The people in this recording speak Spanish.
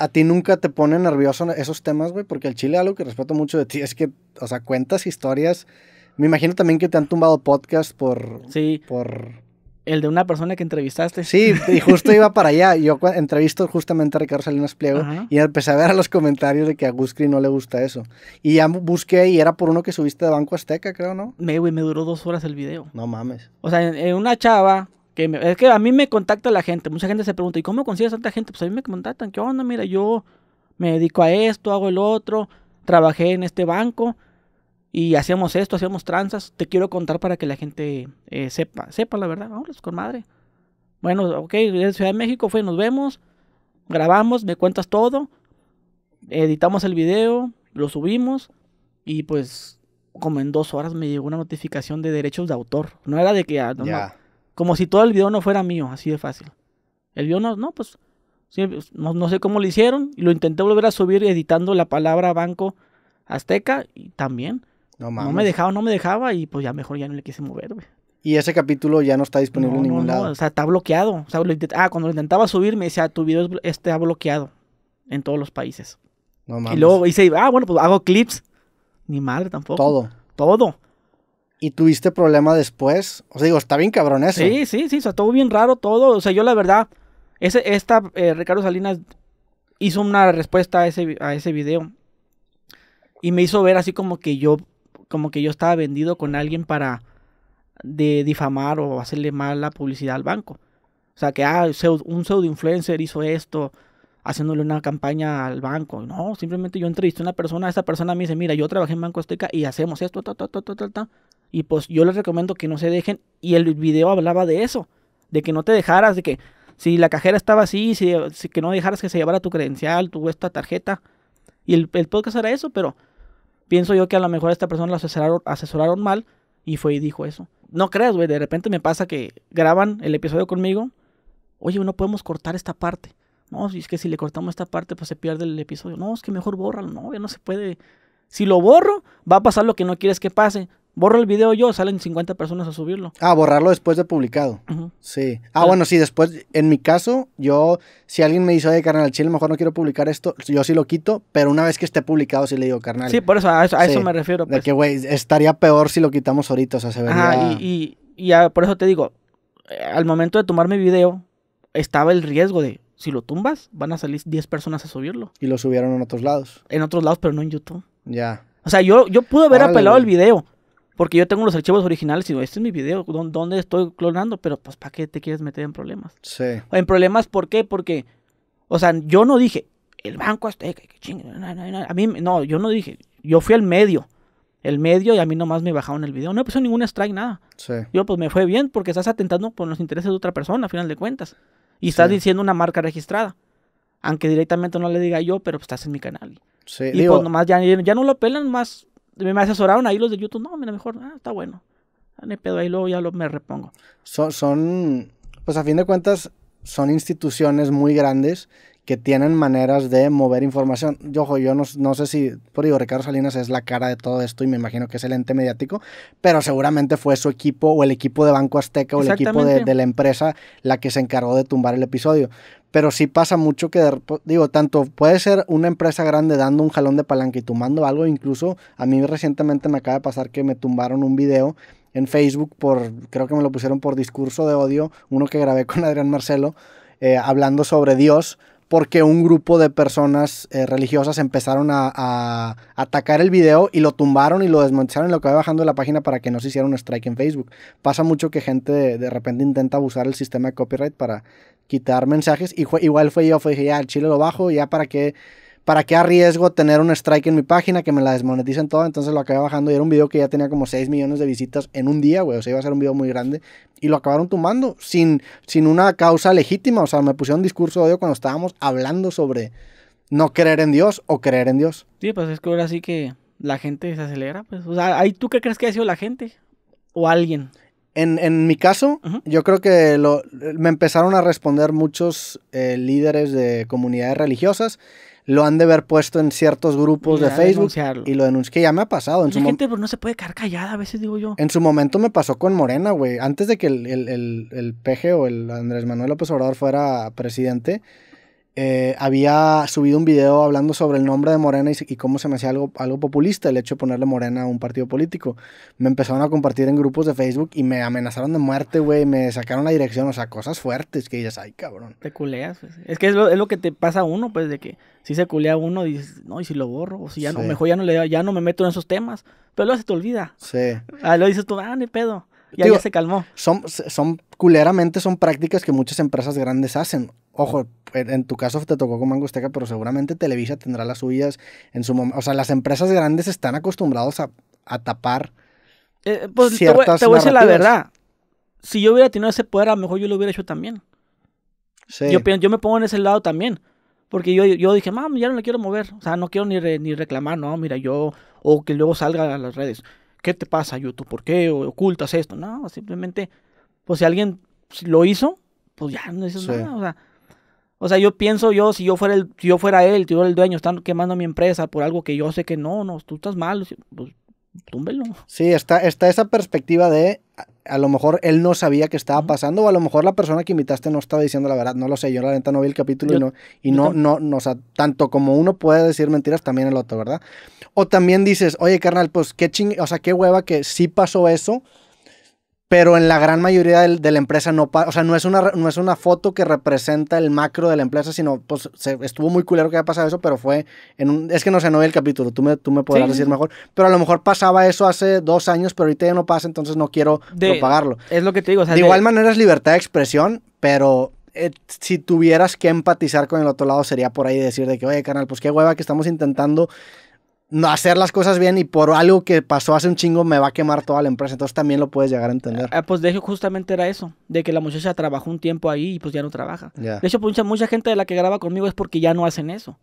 ¿A ti nunca te pone nervioso esos temas, güey? Porque el Chile, algo que respeto mucho de ti es que, o sea, cuentas historias. Me imagino también que te han tumbado podcast por. Sí. Por. El de una persona que entrevistaste. Sí, y justo iba para allá. Yo entrevisto justamente a Ricardo Salinas Pliego y empecé a ver a los comentarios de que a Guscri no le gusta eso. Y ya busqué y era por uno que subiste de Banco Azteca, creo, ¿no? Me, güey, me duró dos horas el video. No mames. O sea, en una chava es que a mí me contacta la gente. Mucha gente se pregunta, ¿y cómo consigues tanta gente? Pues a mí me contactan, ¿qué onda? Mira, yo me dedico a esto, hago el otro, trabajé en este banco y hacíamos esto, hacíamos tranzas. Te quiero contar para que la gente eh, sepa, sepa la verdad. Vámonos con madre. Bueno, ok, en Ciudad de México fue, nos vemos, grabamos, me cuentas todo, editamos el video, lo subimos y pues como en dos horas me llegó una notificación de derechos de autor. No era de que... Ah, como si todo el video no fuera mío, así de fácil. El video no, no pues, pues no, sé cómo lo hicieron. Y lo intenté volver a subir editando la palabra banco azteca y también. No, mames. no me dejaba, no me dejaba y pues ya mejor ya no le quise mover, Y ese capítulo ya no está disponible en ningún lado. o sea, está bloqueado. ah, cuando lo intentaba subir me decía, tu video está bloqueado en todos los países. No mames. Y luego hice, ah, bueno, pues hago clips. Ni madre tampoco. Todo. Todo y tuviste problema después. O sea, digo, está bien cabrón eso. Sí, sí, sí, o sea, todo bien raro todo. O sea, yo la verdad, ese, esta, eh, Ricardo Salinas hizo una respuesta a ese, a ese video. Y me hizo ver así como que yo, como que yo estaba vendido con alguien para de difamar o hacerle mala publicidad al banco. O sea, que ah, un pseudo influencer hizo esto, haciéndole una campaña al banco. No, simplemente yo entrevisté a una persona, esa persona me dice, mira, yo trabajé en Banco Azteca y hacemos esto, ta, ta. Y pues yo les recomiendo que no se dejen. Y el video hablaba de eso, de que no te dejaras, de que si la cajera estaba así, si, que no dejaras que se llevara tu credencial, tu esta tarjeta. Y el, podcast era eso, pero pienso yo que a lo mejor a esta persona la asesoraron, mal y fue y dijo eso. No creas, güey, de repente me pasa que graban el episodio conmigo. Oye, no podemos cortar esta parte. No, si es que si le cortamos esta parte, pues se pierde el episodio. No, es que mejor bórralo. No, ya no se puede. Si lo borro, va a pasar lo que no quieres que pase borro el video yo, salen 50 personas a subirlo. Ah, borrarlo después de publicado. Sí. Ah, bueno, sí, después, en mi caso, yo, si alguien me dice, oye, carnal, chile, mejor no quiero publicar esto, yo sí lo quito, pero una vez que esté publicado, sí le digo, carnal. Sí, por eso, a eso, me refiero. De pues. que, güey, estaría peor si lo quitamos ahorita, o sea, se y, por eso te digo, eh, al momento de tomar mi video, estaba el riesgo de, si lo tumbas, van a salir 10 personas a subirlo. Y lo subieron en otros lados. En otros lados, pero no en YouTube. Ya. O sea, yo, yo pude haber apelado el video, porque yo tengo los archivos originales y digo, este es mi video, ¿dónde estoy clonando? Pero pues, ¿para qué te quieres meter en problemas? Sí. En problemas, ¿por qué? Porque, o sea, yo no dije, el banco azteca, que no, no, a mí, no, yo no dije, yo fui al medio, el medio y a mí nomás me bajaron el video, no puso ningún strike, nada. Sí. Yo pues me fue bien porque estás atentando por los intereses de otra persona, a final de cuentas, y estás diciendo una marca registrada, aunque directamente no le diga yo, pero pues, estás en mi canal. Sí, y pues nomás ya, ya no lo apelan, más me asesoraron ahí los de YouTube. No, mira, mejor, ah, está bueno. Ah, pedo ahí, luego ya lo, me repongo. Son, pues a fin de cuentas, son instituciones muy grandes que tienen maneras de mover información. Yo, ojo, yo no, no, sé si, por digo, Ricardo Salinas es la cara de todo esto y me imagino que es el ente mediático, pero seguramente fue su equipo o el equipo de Banco Azteca o el equipo de, la empresa la que se encargó de tumbar el episodio. Pero sí pasa mucho que, digo, tanto puede ser una empresa grande dando un jalón de palanca y tumbando algo, incluso a mí recientemente me acaba de pasar que me tumbaron un video en Facebook por, creo que me lo pusieron por discurso de odio, uno que grabé con Adrián Marcelo, eh, hablando sobre Dios, porque un grupo de personas eh, religiosas empezaron a, atacar el video y lo tumbaron y lo desmontaron y lo acabé bajando de la página para que no se hiciera un strike en Facebook. Pasa mucho que gente de, repente intenta abusar el sistema de copyright para quitar mensajes y igual fue yo, fue dije, ya, el chile lo bajo, ya para qué para qué arriesgo tener un strike en mi página que me la desmoneticen todo, Entonces lo acabé bajando y era un video que ya tenía como 6 millones de visitas en un día, güey. O sea, iba a ser un video muy grande. Y lo acabaron tumbando sin, sin una causa legítima. O sea, me pusieron discurso de odio cuando estábamos hablando sobre no creer en Dios o creer en Dios. Sí, pues es que ahora sí que la gente se acelera. Pues. O sea, ¿tú qué crees que ha sido la gente? ¿O alguien? En, mi caso, yo creo que me empezaron a responder muchos eh, líderes de comunidades religiosas lo han de haber puesto en ciertos grupos de Facebook y lo denuncié, ya me ha pasado. En su gente pues, no se puede quedar callada, a veces digo yo. En su momento me pasó con Morena, güey. Antes de que el, el, el, el PG o el Andrés Manuel López Obrador fuera presidente, eh, había subido un video hablando sobre el nombre de Morena y, cómo se me hacía algo, algo populista el hecho de ponerle Morena a un partido político. Me empezaron a compartir en grupos de Facebook y me amenazaron de muerte, güey, me sacaron la dirección, o sea, cosas fuertes que dices, ay, cabrón. Te culeas, pues. Es que es lo, que te pasa a uno, pues, de que si se culea uno, dices, no, y si lo borro, o si ya no, mejor ya no le ya no me meto en esos temas, pero luego se te olvida. Sí. Ah, lo dices tú, ah, ni pedo. Y ahí ya se calmó. Son, son, culeramente son prácticas que muchas empresas grandes hacen ojo, en tu caso te tocó con Mangosteca, pero seguramente Televisa tendrá las suyas en su momento. O sea, las empresas grandes están acostumbrados a, tapar. Eh, pues te te voy a decir la verdad. Si yo hubiera tenido ese poder, a lo mejor yo lo hubiera hecho también. Sí. Yo, yo me pongo en ese lado también. Porque yo, yo dije, mamá, ya no le quiero mover. O sea, no quiero ni, ni reclamar, no, mira, yo. O que luego salga a las redes. ¿Qué te pasa, YouTube? ¿Por qué ocultas esto? No, simplemente, pues si alguien lo hizo, pues ya no dices nada. O sea, o sea, yo pienso yo, si yo fuera el, yo fuera él, si yo fuera el dueño, están quemando mi empresa por algo que yo sé que no, no, tú estás mal, pues túmbelo. Sí, está, está esa perspectiva de a lo mejor él no sabía que estaba pasando, o a lo mejor la persona que invitaste no estaba diciendo la verdad. No lo sé, yo la neta no vi el capítulo y no, y no, no, no, o sea, tanto como uno puede decir mentiras, también el otro, ¿verdad? O también dices, oye, carnal, pues qué ching, o sea, qué hueva que sí pasó eso, pero en la gran mayoría de, la empresa no, pasa, o sea, no es, una, no es una foto que representa el macro de la empresa, sino, pues, estuvo muy culero que haya pasado eso, pero fue en un, es que no sé, no vi el capítulo, tú me, tú me podrás decir mejor, pero a lo mejor pasaba eso hace dos años, pero ahorita ya no pasa, entonces no quiero propagarlo. Es lo que te digo, de, igual manera es libertad de expresión, pero eh, si tuvieras que empatizar con el otro lado sería por ahí decir de que, oye, canal, pues qué hueva que estamos intentando no hacer las cosas bien y por algo que pasó hace un chingo me va a quemar toda la empresa. Entonces también lo puedes llegar a entender. Ah, pues de hecho justamente era eso, de que la muchacha trabajó un tiempo ahí y pues ya no trabaja. De hecho, pues, mucha, mucha gente de la que graba conmigo es porque ya no hacen eso.